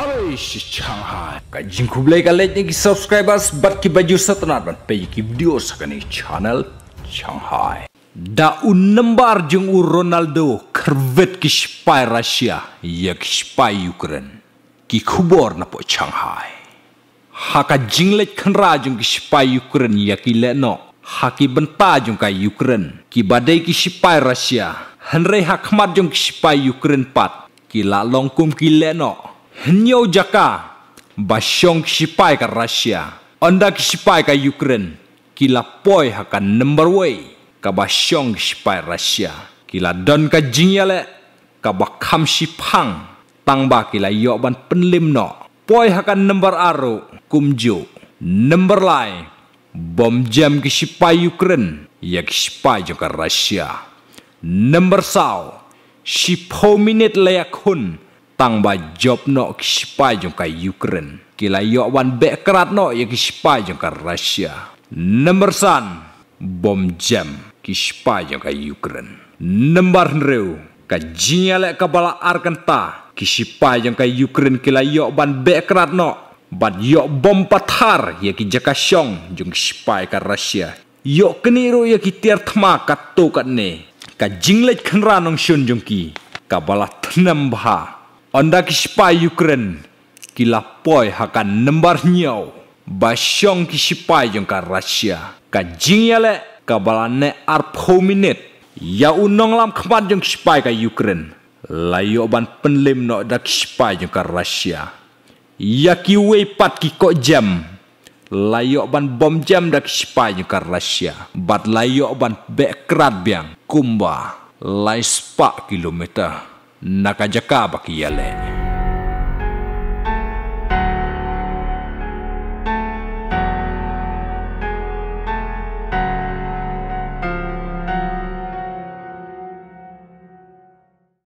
अरे Shanghai. Cousin खुबले का लेने की सब्सक्राइबर्स बट baju बजू सतनार बन पे video वीडियो सकने channel Shanghai Daun nembar jeng u Ronaldo kervet ki spai Rusia ya ki spai Ukraine ki kubor na po Shanghai haka jinglet khanra jeng ki spai Ukraine ya ki leno haki benta jeng ka Ukraine ki badai ki spai Rusia Henry hakmat jeng ki Ukraine pat ki longkum ki leno Hnyeo jaka basyong shipai ka Russia. Onda shipai ka Ukraine. Kila poi haka number way. Ka basyong shipai Russia. Kila don ka jingyale. Ka bakam sipang. Tangba kila yoban penlim no. Poi haka number aru kumju. Number lai. Bom jam ki Ukraine. Yak shipai joka Russia. Number sao. minit layak hun tang ba job no kispa jong ka Ukraine kila yo wan be kerat no ya kispa jong ka Russia Number san bom jam kispa jong ka Ukraine Number nreu ka jingale ka bala arkenta kispa jong ka Ukraine kila yok ban be kerat no ban yo bom pathar ya ki jakasyong jong kispa ka Russia yo keniru ya ki tiar thma ka to kat ne ka jinglek khanra nong shun jong ki ka bala thnam bha anda sipa Ukraine kila poi hakan nembar nyau. Basyong kisipa yang ka Rusia. Ka jingyale kabalane arp hominid. Ya unong lam kapan yang kisipa ka Ukraine. Layo ban penlim no da kisipa yang ka Rusia. Ya kiwe pat kikok jam. Layo ban bom jam dak kisipa yang ka Rusia. Bat layo ban bekrat biang. Kumba. Lai spa kilometer. nakajakabak yaleni.